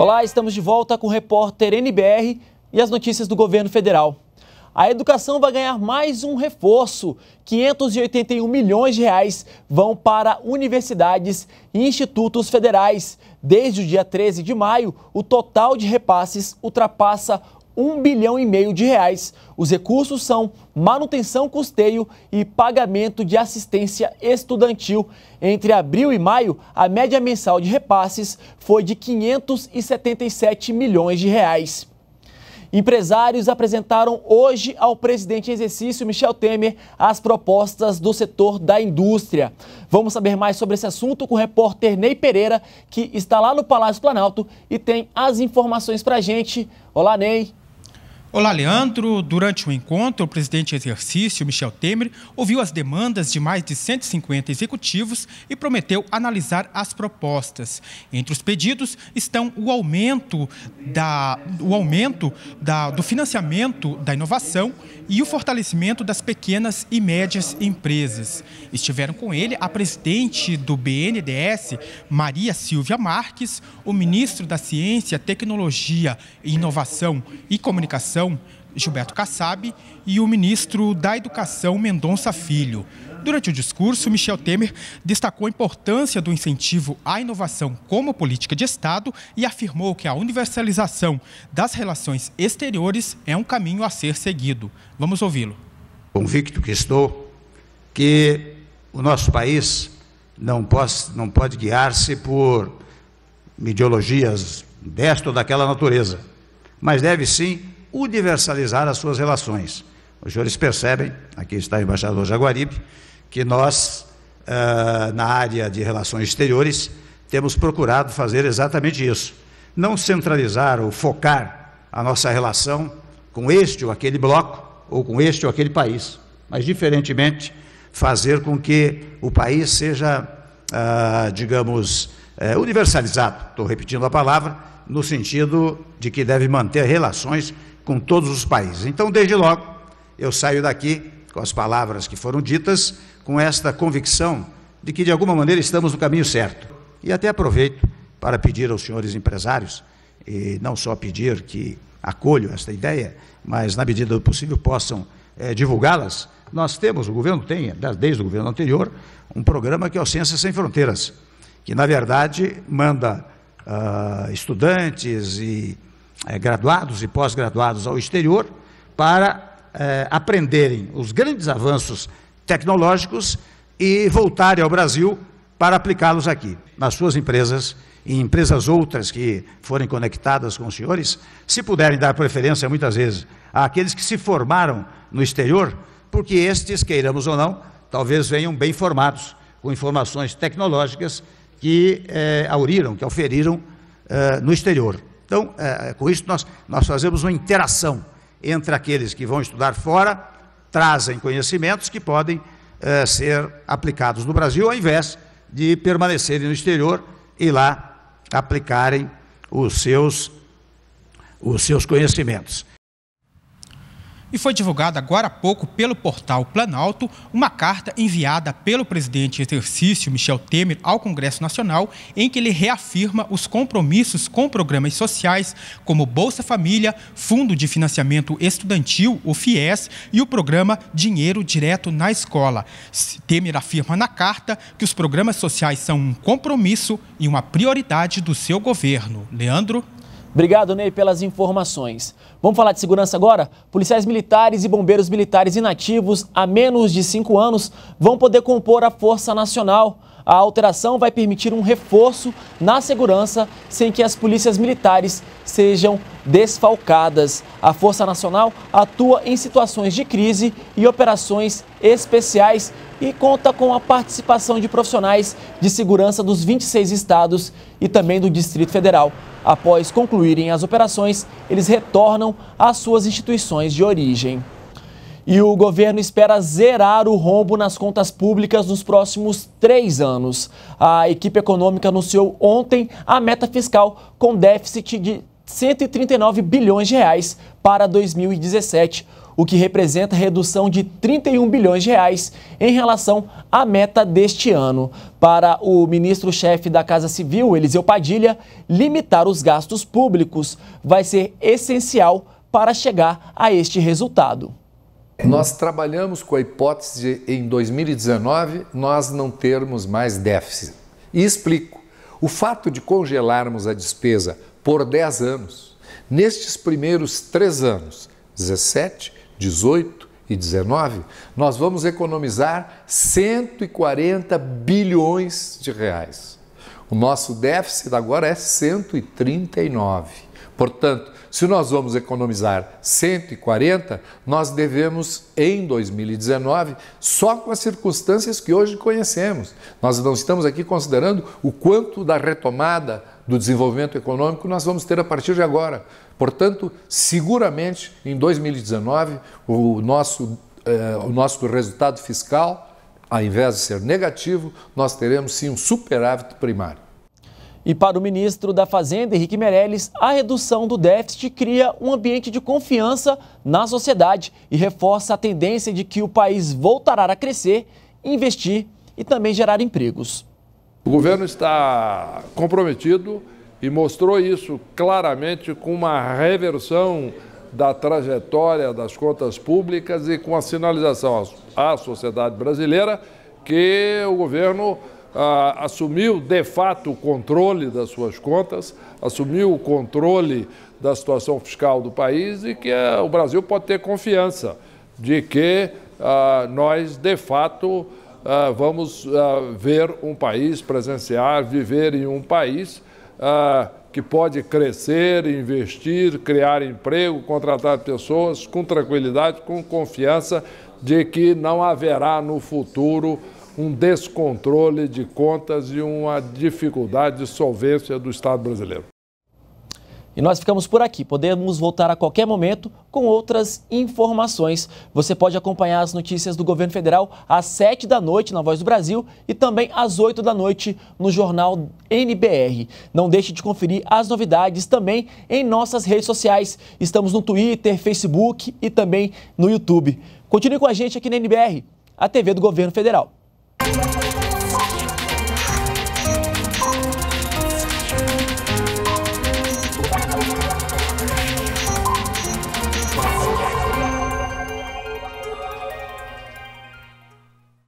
Olá, estamos de volta com o repórter NBR e as notícias do governo federal. A educação vai ganhar mais um reforço. 581 milhões de reais vão para universidades e institutos federais. Desde o dia 13 de maio, o total de repasses ultrapassa 1 bilhão e meio de reais. Os recursos são manutenção, custeio e pagamento de assistência estudantil. Entre abril e maio, a média mensal de repasses foi de 577 milhões de reais. Empresários apresentaram hoje ao presidente em exercício Michel Temer as propostas do setor da indústria. Vamos saber mais sobre esse assunto com o repórter Ney Pereira, que está lá no Palácio Planalto e tem as informações para gente. Olá, Ney. Olá, Leandro. Durante o encontro, o presidente exercício, Michel Temer, ouviu as demandas de mais de 150 executivos e prometeu analisar as propostas. Entre os pedidos estão o aumento, da, o aumento da, do financiamento da inovação e o fortalecimento das pequenas e médias empresas. Estiveram com ele a presidente do BNDES, Maria Silvia Marques, o ministro da Ciência, Tecnologia, Inovação e Comunicação, Educação, Gilberto Kassab, e o ministro da Educação, Mendonça Filho. Durante o discurso, Michel Temer destacou a importância do incentivo à inovação como política de Estado e afirmou que a universalização das relações exteriores é um caminho a ser seguido. Vamos ouvi-lo. Convicto que estou que o nosso país não pode, não pode guiar-se por ideologias desta ou daquela natureza, mas deve sim universalizar as suas relações. Os senhores percebem, aqui está o embaixador Jaguaribe, que nós, ah, na área de relações exteriores, temos procurado fazer exatamente isso. Não centralizar ou focar a nossa relação com este ou aquele bloco, ou com este ou aquele país, mas, diferentemente, fazer com que o país seja, ah, digamos, eh, universalizado estou repetindo a palavra no sentido de que deve manter relações com todos os países. Então, desde logo, eu saio daqui com as palavras que foram ditas, com esta convicção de que, de alguma maneira, estamos no caminho certo. E até aproveito para pedir aos senhores empresários, e não só pedir que acolham esta ideia, mas, na medida do possível, possam é, divulgá-las. Nós temos, o governo tem, desde o governo anterior, um programa que é o Ciência Sem Fronteiras, que, na verdade, manda uh, estudantes e é, graduados e pós-graduados ao exterior para é, aprenderem os grandes avanços tecnológicos e voltarem ao Brasil para aplicá-los aqui, nas suas empresas e empresas outras que forem conectadas com os senhores, se puderem dar preferência muitas vezes àqueles que se formaram no exterior, porque estes, queiramos ou não, talvez venham bem formados, com informações tecnológicas que eh, auriram, que oferiram eh, no exterior. Então, é, é, com isso, nós, nós fazemos uma interação entre aqueles que vão estudar fora, trazem conhecimentos que podem é, ser aplicados no Brasil, ao invés de permanecerem no exterior e lá aplicarem os seus, os seus conhecimentos. E foi divulgada agora há pouco pelo portal Planalto uma carta enviada pelo presidente em exercício Michel Temer ao Congresso Nacional, em que ele reafirma os compromissos com programas sociais como Bolsa Família, Fundo de Financiamento Estudantil, o FIES, e o programa Dinheiro Direto na Escola. Temer afirma na carta que os programas sociais são um compromisso e uma prioridade do seu governo. Leandro Obrigado, Ney, pelas informações. Vamos falar de segurança agora? Policiais militares e bombeiros militares inativos há menos de cinco anos vão poder compor a Força Nacional. A alteração vai permitir um reforço na segurança sem que as polícias militares sejam desfalcadas. A Força Nacional atua em situações de crise e operações especiais e conta com a participação de profissionais de segurança dos 26 estados e também do Distrito Federal. Após concluírem as operações, eles retornam às suas instituições de origem. E o governo espera zerar o rombo nas contas públicas nos próximos três anos. A equipe econômica anunciou ontem a meta fiscal com déficit de 139 bilhões de reais para 2017 o que representa redução de 31 bilhões de reais em relação à meta deste ano. Para o ministro-chefe da Casa Civil, Eliseu Padilha, limitar os gastos públicos vai ser essencial para chegar a este resultado. Nós trabalhamos com a hipótese de, em 2019 nós não termos mais déficit. E explico. O fato de congelarmos a despesa por 10 anos, nestes primeiros três anos, 17, 18 e 19, nós vamos economizar 140 bilhões de reais. O nosso déficit agora é 139. Portanto, se nós vamos economizar 140, nós devemos, em 2019, só com as circunstâncias que hoje conhecemos. Nós não estamos aqui considerando o quanto da retomada do desenvolvimento econômico nós vamos ter a partir de agora. Portanto, seguramente, em 2019, o nosso, eh, o nosso resultado fiscal, ao invés de ser negativo, nós teremos sim um superávit primário. E para o ministro da Fazenda, Henrique Meirelles, a redução do déficit cria um ambiente de confiança na sociedade e reforça a tendência de que o país voltará a crescer, investir e também gerar empregos. O governo está comprometido e mostrou isso claramente com uma reversão da trajetória das contas públicas e com a sinalização à sociedade brasileira que o governo ah, assumiu de fato o controle das suas contas, assumiu o controle da situação fiscal do país e que ah, o Brasil pode ter confiança de que ah, nós de fato ah, vamos ah, ver um país, presenciar, viver em um país ah, que pode crescer, investir, criar emprego, contratar pessoas com tranquilidade, com confiança de que não haverá no futuro um descontrole de contas e uma dificuldade de solvência do Estado brasileiro. E nós ficamos por aqui. Podemos voltar a qualquer momento com outras informações. Você pode acompanhar as notícias do governo federal às 7 da noite na Voz do Brasil e também às 8 da noite no jornal NBR. Não deixe de conferir as novidades também em nossas redes sociais. Estamos no Twitter, Facebook e também no YouTube. Continue com a gente aqui na NBR, a TV do governo federal. Música